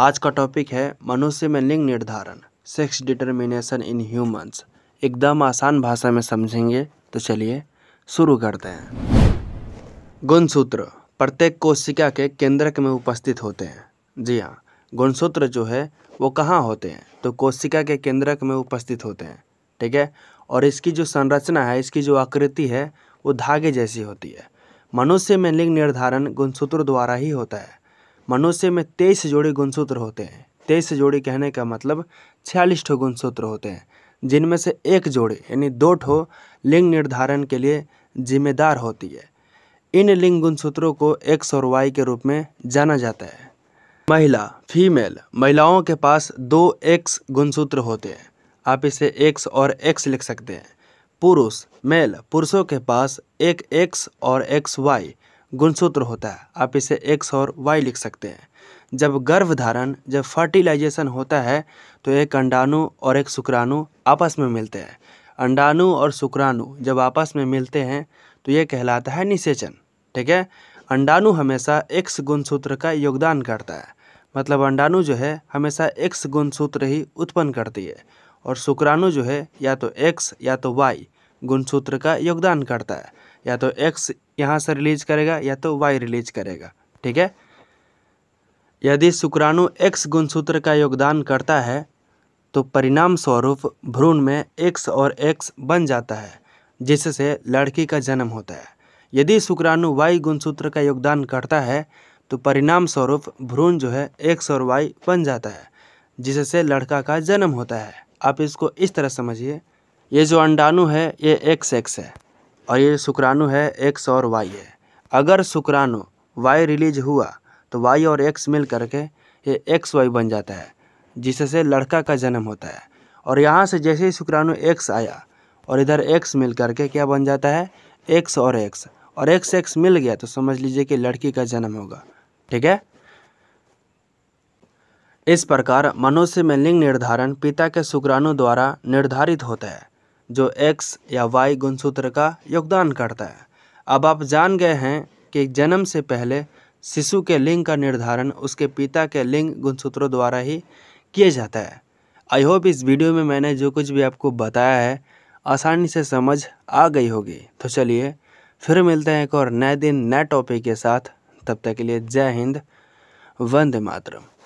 आज का टॉपिक है मनुष्य में लिंग निर्धारण सेक्स डिटर्मिनेशन इन ह्यूमंस एकदम आसान भाषा में समझेंगे तो चलिए शुरू करते हैं गुणसूत्र प्रत्येक कोशिका के केंद्रक में उपस्थित होते हैं जी हाँ गुणसूत्र जो है वो कहाँ होते हैं तो कोशिका के केंद्रक में उपस्थित होते हैं ठीक है और इसकी जो संरचना है इसकी जो आकृति है वो धागे जैसी होती है मनुष्य में लिंग निर्धारण गुणसूत्र द्वारा ही होता है मनुष्य में तेईस जोड़ी गुणसूत्र होते हैं तेईस जोड़ी कहने का मतलब छियालीस ठो गुणसूत्र होते हैं जिनमें से एक जोड़े यानी दो ठो लिंग निर्धारण के लिए जिम्मेदार होती है इन लिंग गुणसूत्रों को एक सौरवाई के रूप में जाना जाता है महिला फीमेल महिलाओं के पास दो एक्स गुणसूत्र होते हैं आप इसे एक्स और एक्स लिख सकते हैं पुरुष मेल पुरुषों के पास एक एक्स और एक्स वाई गुणसूत्र होता है आप इसे एक्स और वाई लिख सकते हैं जब गर्भधारण जब फर्टिलाइजेशन होता है तो एक अंडाणु और एक शुक्राणु आपस में मिलते हैं अंडाणु और शुक्राणु जब आपस में मिलते हैं तो ये कहलाता है निषेचन ठीक है अंडाणु हमेशा एक्स गुणसूत्र का योगदान करता है मतलब अंडाणु जो है हमेशा एक्स गुणसूत्र ही उत्पन्न करती है और शुक्राणु जो है या तो एक्स या तो वाई गुणसूत्र का योगदान करता है या तो एक्स यहाँ से रिलीज करेगा या तो वाई रिलीज करेगा ठीक है यदि शुक्राणु एक्स गुणसूत्र का योगदान करता है तो परिणाम स्वरूप भ्रूण में एक्स और एक्स बन जाता है जिससे लड़की का जन्म होता है यदि शुक्राणु वाई गुणसूत्र का योगदान करता है तो परिणाम स्वरूप भ्रूण जो है एक्स और वाई बन जाता है जिससे लड़का का जन्म होता है आप इसको इस तरह समझिए ये जो अंडाणु है ये एक्स एक्स है और ये शुक्राणु है एक्स और वाई है अगर शुक्राणु वाई रिलीज हुआ तो वाई और एक्स मिल करके ये एक्स वाई बन जाता है जिससे लड़का का जन्म होता है और यहाँ से जैसे ही शुक्राणु एक्स आया और इधर एक्स मिल करके क्या बन जाता है एक्स और एक्स और एक्स एक्स मिल गया तो समझ लीजिए कि लड़की का जन्म होगा ठीक है इस प्रकार मनुष्य में लिंग निर्धारण पिता के शुक्राणु द्वारा निर्धारित होता है जो एक्स या वाई गुणसूत्र का योगदान करता है अब आप जान गए हैं कि जन्म से पहले शिशु के लिंग का निर्धारण उसके पिता के लिंग गुणसूत्रों द्वारा ही किया जाता है आई होप इस वीडियो में मैंने जो कुछ भी आपको बताया है आसानी से समझ आ गई होगी तो चलिए फिर मिलते हैं एक और नए दिन नए टॉपिक के साथ तब तक के लिए जय हिंद वंदे मातरम